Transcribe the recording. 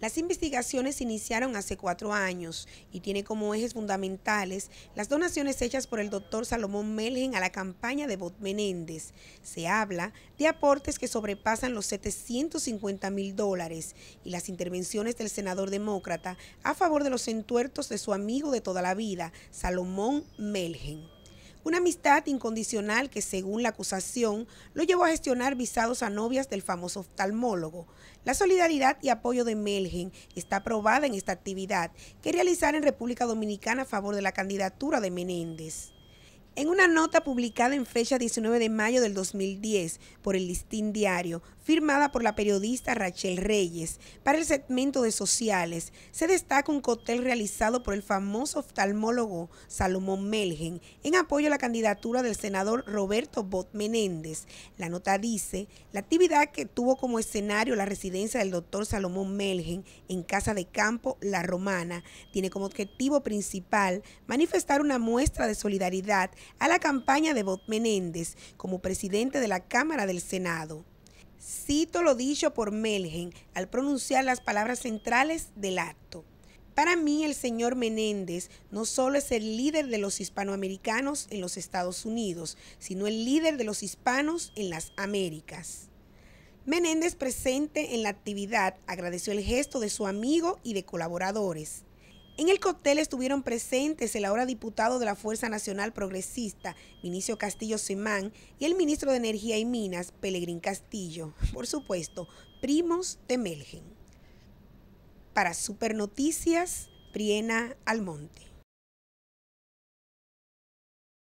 Las investigaciones iniciaron hace cuatro años y tiene como ejes fundamentales las donaciones hechas por el doctor Salomón Melgen a la campaña de Bot Menéndez. Se habla de aportes que sobrepasan los 750 mil dólares y las intervenciones del senador demócrata a favor de los entuertos de su amigo de toda la vida, Salomón Melgen. Una amistad incondicional que, según la acusación, lo llevó a gestionar visados a novias del famoso oftalmólogo. La solidaridad y apoyo de Melgen está aprobada en esta actividad que realizar en República Dominicana a favor de la candidatura de Menéndez. En una nota publicada en fecha 19 de mayo del 2010 por el Listín Diario, firmada por la periodista Rachel Reyes, para el segmento de sociales, se destaca un cóctel realizado por el famoso oftalmólogo Salomón Melgen en apoyo a la candidatura del senador Roberto Bot Menéndez. La nota dice, la actividad que tuvo como escenario la residencia del doctor Salomón Melgen en Casa de Campo La Romana tiene como objetivo principal manifestar una muestra de solidaridad a la campaña de Bot Menéndez como presidente de la Cámara del Senado. Cito lo dicho por Melgen al pronunciar las palabras centrales del acto. Para mí el señor Menéndez no solo es el líder de los hispanoamericanos en los Estados Unidos, sino el líder de los hispanos en las Américas. Menéndez presente en la actividad agradeció el gesto de su amigo y de colaboradores. En el cóctel estuvieron presentes el ahora diputado de la Fuerza Nacional Progresista, Vinicio Castillo Simán, y el ministro de Energía y Minas, Pelegrín Castillo, por supuesto, primos de Melgen. Para Supernoticias, Priena Almonte.